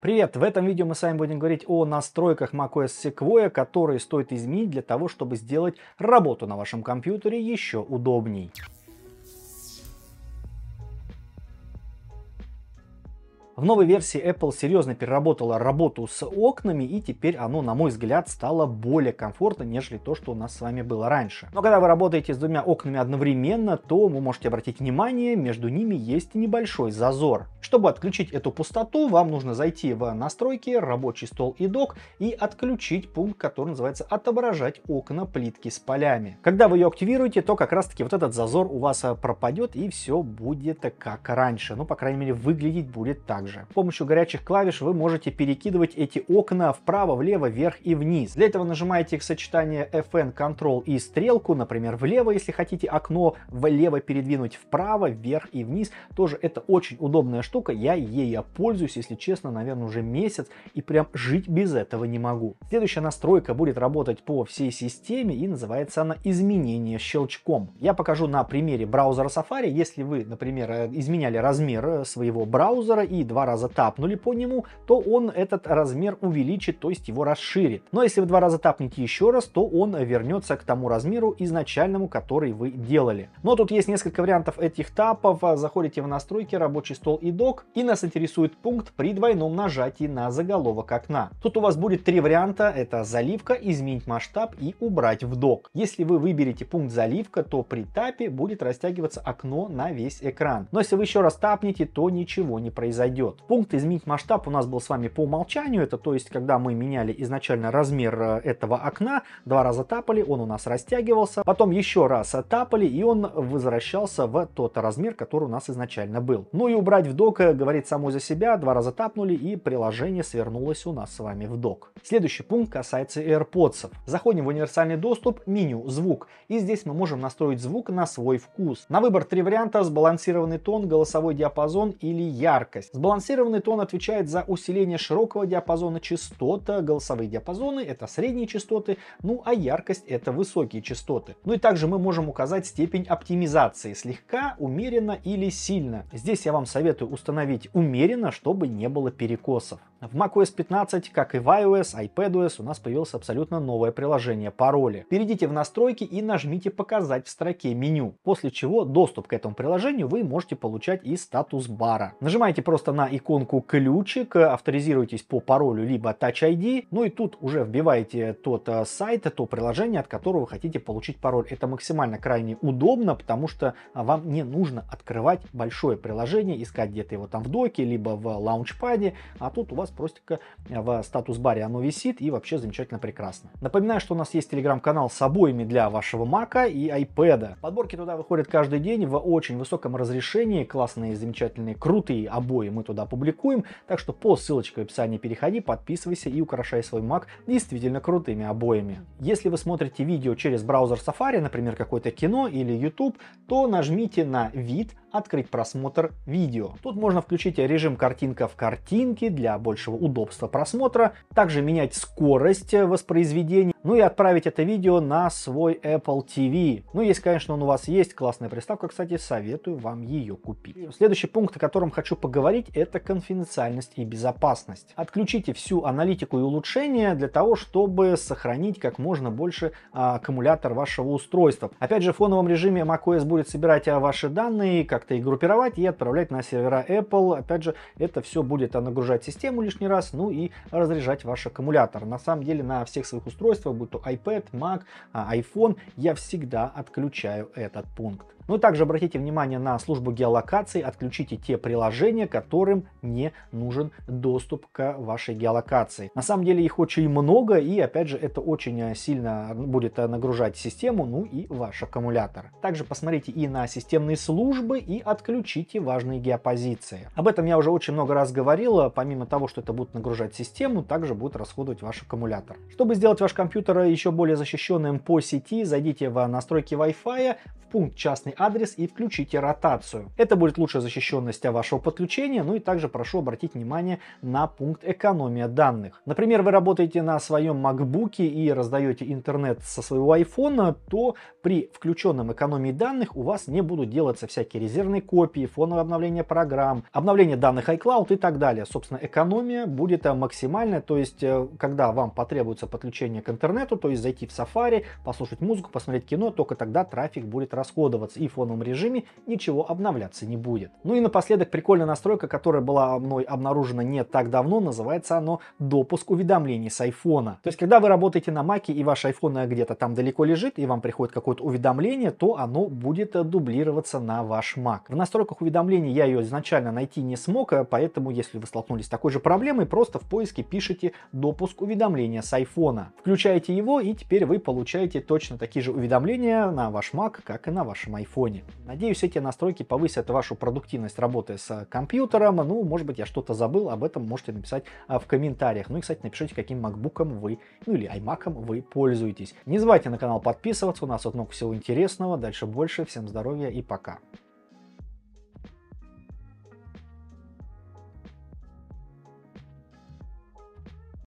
Привет! В этом видео мы с вами будем говорить о настройках macOS Sequoia, которые стоит изменить для того, чтобы сделать работу на вашем компьютере еще удобней. В новой версии Apple серьезно переработала работу с окнами, и теперь оно, на мой взгляд, стало более комфортно, нежели то, что у нас с вами было раньше. Но когда вы работаете с двумя окнами одновременно, то вы можете обратить внимание, между ними есть небольшой зазор. Чтобы отключить эту пустоту, вам нужно зайти в настройки, рабочий стол и док и отключить пункт, который называется «Отображать окна плитки с полями». Когда вы ее активируете, то как раз-таки вот этот зазор у вас а, пропадет, и все будет а, как раньше. Ну, по крайней мере, выглядеть будет так также. С помощью горячих клавиш вы можете перекидывать эти окна вправо, влево, вверх и вниз. Для этого нажимаете их сочетание FN, Control и стрелку, например, влево, если хотите окно влево передвинуть вправо, вверх и вниз. Тоже это очень удобная штука, я ей пользуюсь, если честно, наверное, уже месяц и прям жить без этого не могу. Следующая настройка будет работать по всей системе и называется она изменение щелчком. Я покажу на примере браузера Safari, если вы, например, э, изменяли размер э, своего браузера и два два раза тапнули по нему, то он этот размер увеличит, то есть его расширит. Но если вы два раза тапните еще раз, то он вернется к тому размеру изначальному, который вы делали. Но тут есть несколько вариантов этих тапов. Заходите в настройки, рабочий стол и док, и нас интересует пункт при двойном нажатии на заголовок окна. Тут у вас будет три варианта. Это заливка, изменить масштаб и убрать в док. Если вы выберете пункт заливка, то при тапе будет растягиваться окно на весь экран. Но если вы еще раз тапнете, то ничего не произойдет вперед. Пункт «Изменить масштаб» у нас был с вами по умолчанию. Это то есть, когда мы меняли изначально размер э, этого окна, два раза тапали, он у нас растягивался, потом еще раз тапали, и он возвращался в тот размер, который у нас изначально был. Ну и убрать в док э, говорит само за себя, два раза тапнули, и приложение свернулось у нас с вами в док. Следующий пункт касается AirPods. Заходим в универсальный доступ, меню «Звук», и здесь мы можем настроить звук на свой вкус. На выбор три варианта – сбалансированный тон, голосовой диапазон или яркость сбалансированный тон отвечает за усиление широкого диапазона частот, голосовые диапазоны — это средние частоты, ну а яркость — это высокие частоты. Ну и также мы можем указать степень оптимизации — слегка, умеренно или сильно. Здесь я вам советую установить умеренно, чтобы не было перекосов. В macOS 15, как и в iOS, iPadOS, у нас появилось абсолютно новое приложение «Пароли». Перейдите в настройки и нажмите «Показать» в строке меню, после чего доступ к этому приложению вы можете получать из статус-бара. Нажимаете просто на иконку ключик, э, авторизируйтесь по паролю либо Touch ID, ну и тут уже вбиваете тот э, сайт, то приложение, от которого вы хотите получить пароль. Это максимально крайне удобно, потому что э, вам не нужно открывать большое приложение, искать где-то его там в доке, либо в лаунчпаде, а тут у вас просто в статус-баре оно висит и вообще замечательно прекрасно. Напоминаю, что у нас есть телеграм-канал с обоими для вашего мака и iPad. Подборки туда выходят каждый день в очень высоком разрешении, классные, замечательные, крутые обои мы туда публикуем, так что по ссылочке в описании переходи, подписывайся и украшай свой Mac действительно крутыми обоями. Если вы смотрите видео через браузер Safari, например, какое-то кино или YouTube, то нажмите на вид, открыть просмотр видео. Тут можно включить режим картинка в картинке для большего удобства просмотра, также менять скорость воспроизведения, ну и отправить это видео на свой Apple TV. Ну, если, конечно, он у вас есть, классная приставка, кстати, советую вам ее купить. Следующий пункт, о котором хочу поговорить, это конфиденциальность и безопасность. Отключите всю аналитику и улучшения для того, чтобы сохранить как можно больше а, аккумулятор вашего устройства. Опять же, в фоновом режиме macOS будет собирать а, ваши данные, как как-то и группировать и отправлять на сервера Apple. Опять же, это все будет а, нагружать систему лишний раз, ну и разряжать ваш аккумулятор. На самом деле на всех своих устройствах, будь то iPad, Mac, а, iPhone, я всегда отключаю этот пункт. Ну и также обратите внимание на службу геолокации, отключите те приложения, которым не нужен доступ к вашей геолокации. На самом деле их очень много, и опять же это очень э, сильно э, будет э, нагружать систему, ну и ваш аккумулятор. Также посмотрите и на системные службы, и отключите важные геопозиции. Об этом я уже очень много раз говорил, помимо того, что это будет нагружать систему, также будет расходовать ваш аккумулятор. Чтобы сделать ваш компьютер еще более защищенным по сети, зайдите в настройки Wi-Fi, в пункт частный адрес и включите ротацию. Это будет лучшая защищенность вашего подключения, ну и также прошу обратить внимание на пункт экономия данных. Например, вы работаете на своем MacBook и раздаете интернет со своего iPhone, то при включенном экономии данных у вас не будут делаться всякие резервные копии, фоновое обновление программ, обновление данных iCloud и так далее. Собственно, экономия будет э, максимальная, то есть э, когда вам потребуется подключение к интернету, то есть зайти в Safari, послушать музыку, посмотреть кино, только тогда трафик будет расходоваться и при фоновом режиме ничего обновляться не будет. Ну и напоследок прикольная настройка, которая была мной обнаружена не так давно, называется оно допуск уведомлений с айфона. То есть когда вы работаете на маке и ваш iPhone э, где-то там далеко лежит и вам приходит какое-то уведомление, то оно будет э, дублироваться на ваш Mac. В настройках уведомлений я ее изначально найти не смог, э, поэтому если вы столкнулись с такой же проблемой, просто в поиске пишите допуск уведомления с айфона. Включаете его и теперь вы получаете точно такие же уведомления на ваш Mac, как и на вашем iPhone телефоне. Надеюсь, эти настройки повысят вашу продуктивность работы с э, компьютером. Ну, может быть, я что-то забыл, об этом можете написать а, в комментариях. Ну и, кстати, напишите, каким MacBook вы, ну или iMac вы пользуетесь. Не забывайте на канал подписываться, у нас вот много всего интересного. Дальше больше, всем здоровья и пока.